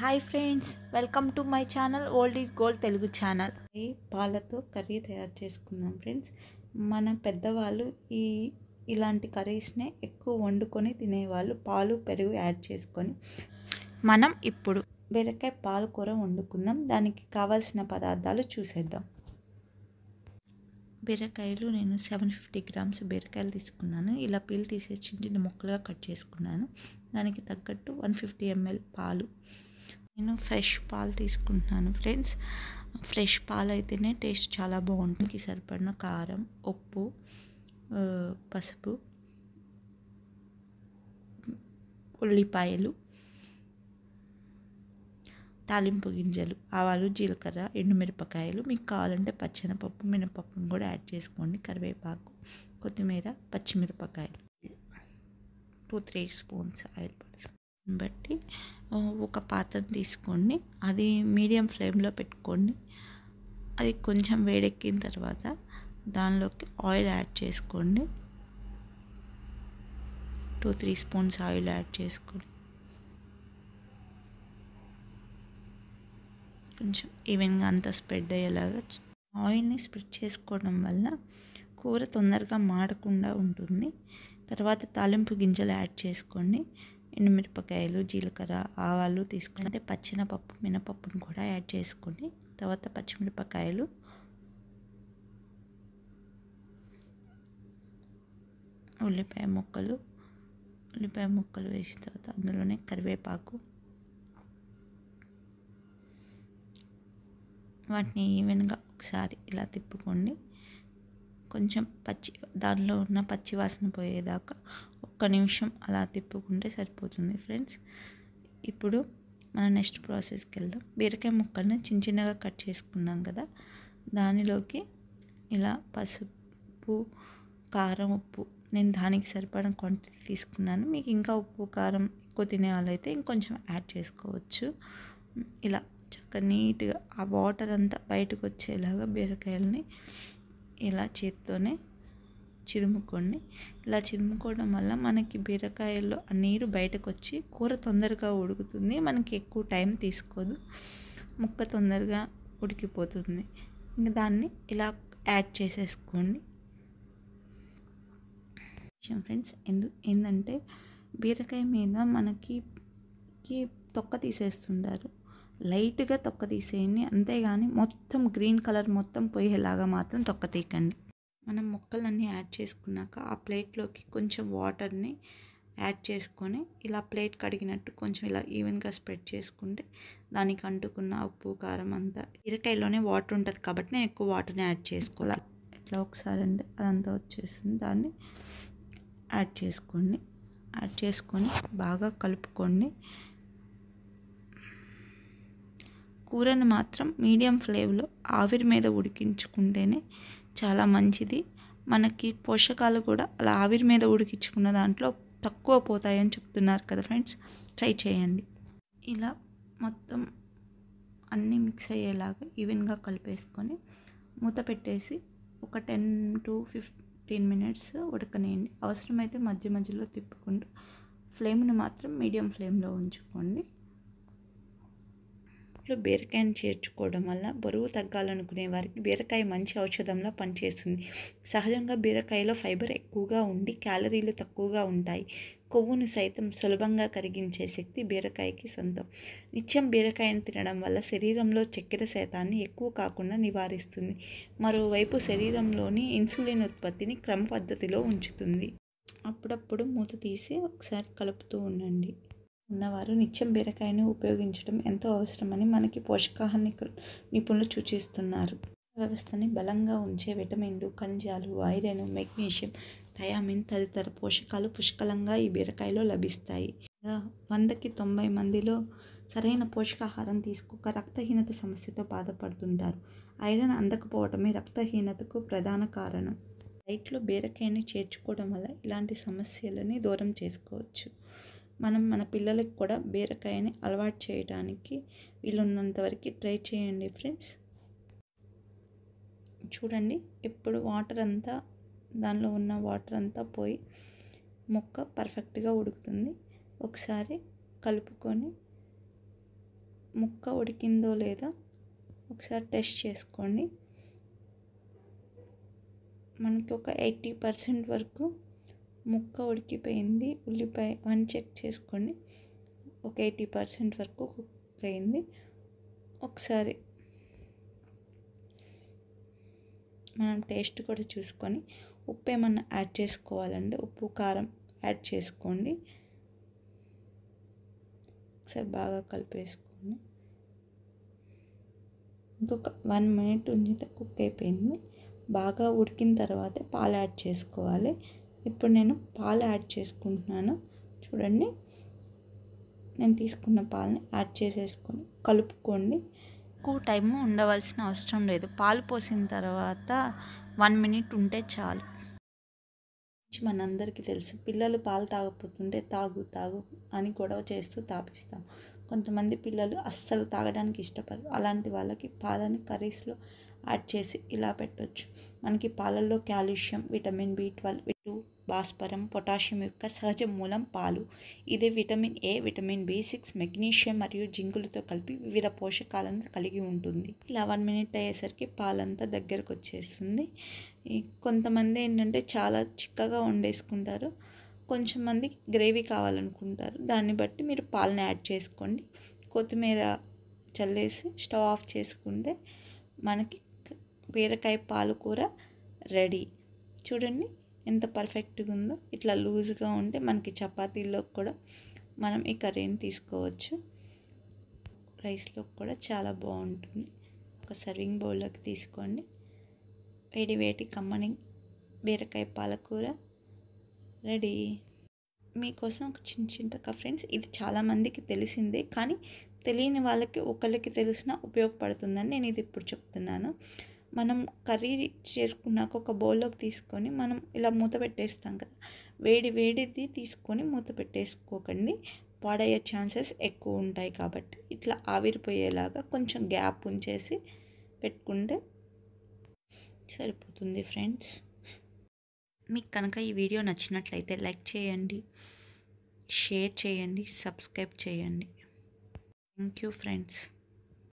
hi friends welcome to my channel old is gold Telugu channel ఈ పాలతో curry తయారు చేసుకుందాం ఫ్రెండ్స్ మన పెద్దవాళ్ళు ఈ ఇలాంటి కర్రీస్నే ఎక్కువ వండుకొని తినేవాళ్ళు పాలు పెరుగు యాడ్ చేసుకొని మనం ఇప్పుడు బీరకాయ పాలకూర వండుకుందాం దానికి కావాల్సిన పదార్థాలు చూసేద్దాం బీరకాయలు నేను సెవెన్ ఫిఫ్టీ గ్రామ్స్ బీరకాయలు తీసుకున్నాను ఇలా తీసే తీసేసి చిన్న ముక్కలుగా కట్ చేసుకున్నాను దానికి తగ్గట్టు వన్ ఫిఫ్టీ ఎంఎల్ పాలు నేను ఫ్రెష్ పాలు తీసుకుంటున్నాను ఫ్రెండ్స్ ఫ్రెష్ పాలు అయితేనే టేస్ట్ చాలా బాగుంటుంది సరిపడిన కారం ఉప్పు పసుపు ఉల్లిపాయలు తాలింపు గింజలు ఆవాలు జీలకర్ర ఎండుమిరపకాయలు మీకు కావాలంటే పచ్చనపప్పు మినపప్పును కూడా యాడ్ చేసుకోండి కరివేపాకు కొత్తిమీర పచ్చిమిరపకాయలు టూ త్రీ స్పూన్స్ ఆయిల్ పడుతుంది బట్టి ఒక పాత్ర తీసుకోండి అది మీడియం ఫ్లేమ్లో పెట్టుకోండి అది కొంచెం వేడెక్కిన తర్వాత దానిలోకి ఆయిల్ యాడ్ చేసుకోండి two three spoons oil add చేసుకోండి కొంచెం ఈవెన్గా అంతా స్ప్రెడ్ అయ్యేలాగా ఆయిల్ని స్ప్రెడ్ చేసుకోవడం వల్ల కూర తొందరగా మాడకుండా ఉంటుంది తర్వాత తాలింపు గింజలు యాడ్ చేసుకోండి ఎండుమిరపకాయలు జీలకర్ర ఆవాలు తీసుకుని అంటే పచ్చినపప్పు మినపప్పును కూడా యాడ్ చేసుకుని తర్వాత పచ్చిమిరపకాయలు ఉల్లిపాయ ముక్కలు ఉల్లిపాయ ముక్కలు వేసిన తర్వాత అందులోనే కరివేపాకు వాటిని ఈవెన్గా ఒకసారి ఇలా తిప్పుకోండి కొంచెం పచ్చి దానిలో ఉన్న పచ్చి వాసన పోయేదాకా ఒక్క నిమిషం అలా తిప్పుకుంటే సరిపోతుంది ఫ్రెండ్స్ ఇప్పుడు మన నెక్స్ట్ ప్రాసెస్కి వెళ్దాం బీరకాయ ముక్కల్ని చిన్న చిన్నగా కట్ చేసుకున్నాం కదా దానిలోకి ఇలా పసుపు కారం ఉప్పు నేను దానికి సరిపడ క్వాంటిటీ తీసుకున్నాను మీకు ఇంకా ఉప్పు కారం ఎక్కువ తినే వాళ్ళైతే ఇంకొంచెం యాడ్ చేసుకోవచ్చు ఇలా చక్కగా నీట్గా ఆ వాటర్ అంతా బయటకు వచ్చేలాగా బీరకాయలని ఇలా చేత్తోనే చిదుముకోండి ఇలా చిదుముకోవడం వల్ల మనకి బీరకాయల్లో ఆ నీరు బయటకు వచ్చి కూర తొందరగా ఉడుకుతుంది మనకి ఎక్కువ టైం తీసుకోదు ముక్క తొందరగా ఉడికిపోతుంది ఇంకా దాన్ని ఇలా యాడ్ చేసేసుకోండి ఫ్రెండ్స్ ఎందు ఏంటంటే బీరకాయ మీద మనకి తొక్క తీసేస్తుంటారు లైట్గా తొక్క తీసేయండి అంతేగాని మొత్తం గ్రీన్ కలర్ మొత్తం పోయేలాగా మాత్రం తొక్క తీయకండి మనం ముక్కలన్నీ యాడ్ చేసుకున్నాక ఆ ప్లేట్లోకి కొంచెం వాటర్ని యాడ్ చేసుకొని ఇలా ప్లేట్ కడిగినట్టు కొంచెం ఇలా ఈవెన్గా స్ప్రెడ్ చేసుకుంటే దానికి అంటుకున్న ఉప్పు కారం అంతా ఇరకాయలోనే వాటర్ ఉంటుంది కాబట్టి నేను ఎక్కువ వాటర్ని యాడ్ చేసుకోవాలి ఇట్లా ఒకసారి అండి అదంతా వచ్చేసింది దాన్ని యాడ్ చేసుకోండి యాడ్ చేసుకొని బాగా కలుపుకోండి కూరను మాత్రం మీడియం ఫ్లేమ్లో ఆవిరి మీద ఉడికించుకుంటేనే చాలా మంచిది మనకి పోషకాలు కూడా అలా ఆవిరి మీద ఉడికించుకున్న దాంట్లో తక్కువ పోతాయని చెప్తున్నారు కదా ఫ్రెండ్స్ ట్రై చేయండి ఇలా మొత్తం అన్నీ మిక్స్ అయ్యేలాగా ఈవెన్గా కలిపేసుకొని మూత పెట్టేసి ఒక టెన్ టు ఫిఫ్టీన్ మినిట్స్ ఉడకనేయండి అవసరమైతే మధ్య మధ్యలో తిప్పుకుంటూ ఫ్లేమ్ని మాత్రం మీడియం ఫ్లేమ్లో ఉంచుకోండి కాపులో బీరకాయను చేర్చుకోవడం వల్ల బరువు తగ్గాలనుకునే వారికి బీరకాయ మంచి ఔషధంలో పనిచేస్తుంది సహజంగా బీరకాయలో ఫైబర్ ఎక్కువగా ఉండి క్యాలరీలు తక్కువగా ఉంటాయి కొవ్వును సైతం సులభంగా కరిగించే శక్తి బీరకాయకి సొంతం నిత్యం బీరకాయను తినడం వల్ల శరీరంలో చక్కెర శాతాన్ని ఎక్కువ కాకుండా నివారిస్తుంది మరోవైపు శరీరంలోని ఇన్సులిన్ ఉత్పత్తిని క్రమ పద్ధతిలో ఉంచుతుంది అప్పుడప్పుడు మూత తీసి ఒకసారి కలుపుతూ ఉండండి ఉన్నవారు నిత్యం బీరకాయను ఉపయోగించడం ఎంతో అవసరమని మనకి పోషకాహార నిపుణులు సూచిస్తున్నారు వ్యవస్థని బలంగా ఉంచే విటమిన్లు ఖనిజాలు ఐరన్ మెగ్నీషియం థయామిన్ తదితర పోషకాలు పుష్కలంగా ఈ బీరకాయలో లభిస్తాయి వందకి తొంభై మందిలో సరైన పోషకాహారం తీసుకోక రక్తహీనత సమస్యతో బాధపడుతుంటారు ఐరన్ అందకపోవడమే రక్తహీనతకు ప్రధాన కారణం డైట్లో బీరకాయని చేర్చుకోవడం వల్ల ఇలాంటి సమస్యలని దూరం చేసుకోవచ్చు మనం మన పిల్లలకు కూడా బీరకాయని అలవాటు చేయడానికి వరకు ట్రై చేయండి ఫ్రెండ్స్ చూడండి ఇప్పుడు వాటర్ అంతా దానిలో ఉన్న వాటర్ అంతా పోయి మొక్క పర్ఫెక్ట్గా ఉడుకుతుంది ఒకసారి కలుపుకొని ముక్క ఉడికిందో లేదా ఒకసారి టెస్ట్ చేసుకోండి మనకి ఒక ఎయిటీ పర్సెంట్ వరకు ముక్క ఉడికిపోయింది ఉల్లిపాయ వన్ చెక్ చేసుకోండి ఒక ఎయిటీ పర్సెంట్ వరకు కుక్ అయింది ఒకసారి మనం టేస్ట్ కూడా చూసుకొని ఉప్పు ఏమన్నా యాడ్ చేసుకోవాలంటే ఉప్పు కారం యాడ్ చేసుకోండి ఒకసారి బాగా కలిపేసుకోండి ఇంకొక వన్ మినిట్ ఉంచితే కుక్ అయిపోయింది బాగా ఉడికిన తర్వాతే పాలు యాడ్ చేసుకోవాలి ఇప్పుడు నేను పాలు యాడ్ చేసుకుంటున్నాను చూడండి నేను తీసుకున్న పాలని యాడ్ చేసేసుకొని కలుపుకోండి ఎక్కువ టైము ఉండవలసిన అవసరం లేదు పాలు పోసిన తర్వాత వన్ మినిట్ ఉంటే చాలు మనందరికీ తెలుసు పిల్లలు పాలు తాగపోతుంటే తాగు తాగు అని గొడవ చేస్తూ తాపిస్తాం కొంతమంది పిల్లలు అస్సలు తాగడానికి ఇష్టపడరు అలాంటి వాళ్ళకి పాలని కర్రీస్లో యాడ్ చేసి ఇలా పెట్టవచ్చు మనకి పాలల్లో calcium vitamin B twelve two phosphorus potassium యొక్క సహజ మూలం పాలు ఇది vitamin A vitamin B six magnesium మరియు జింకులతో కలిపి వివిధ పోషకాలను కలిగి ఉంటుంది ఇలా వన్ మినిట్ అయ్యేసరికి పాలంతా దగ్గరకు వచ్చేస్తుంది కొంతమంది ఏంటంటే చాలా చిక్కగా వండేసుకుంటారు కొంచెం మంది గ్రేవీ కావాలనుకుంటారు దాన్ని బట్టి మీరు పాలను యాడ్ చేసుకోండి కొత్తిమీర చల్లేసి స్టవ్ ఆఫ్ చేసుకుంటే మనకి బీరకాయ పాలకూర రెడీ చూడండి ఎంత పర్ఫెక్ట్గా ఉందో ఇట్లా లూజ్గా ఉంటే మనకి చపాతీల్లో కూడా మనం ఈ కర్రీని తీసుకోవచ్చు రైస్లో కూడా చాలా బాగుంటుంది ఒక సర్వింగ్ బౌల్లోకి తీసుకోండి వేడి వేడి కమ్మని బీరకాయ పాలకూర రెడీ మీకోసం ఒక చిన్న చిన్న ఫ్రెండ్స్ ఇది చాలామందికి తెలిసిందే కానీ తెలియని వాళ్ళకి ఒకళ్ళకి తెలిసినా ఉపయోగపడుతుందని నేను ఇది ఇప్పుడు చెప్తున్నాను మనం కర్రీ చేసుకున్నాక ఒక బౌల్లోకి తీసుకొని మనం ఇలా మూత పెట్టేస్తాం కదా వేడి వేడిది తీసుకొని మూత పెట్టేసుకోకండి పాడయ్యే ఛాన్సెస్ ఎక్కువ ఉంటాయి కాబట్టి ఇట్లా ఆవిరిపోయేలాగా కొంచెం గ్యాప్ ఉంచేసి పెట్టుకుంటే సరిపోతుంది ఫ్రెండ్స్ మీకు కనుక ఈ వీడియో నచ్చినట్లయితే లైక్ చేయండి షేర్ చేయండి సబ్స్క్రైబ్ చేయండి థ్యాంక్ యూ ఫ్రెండ్స్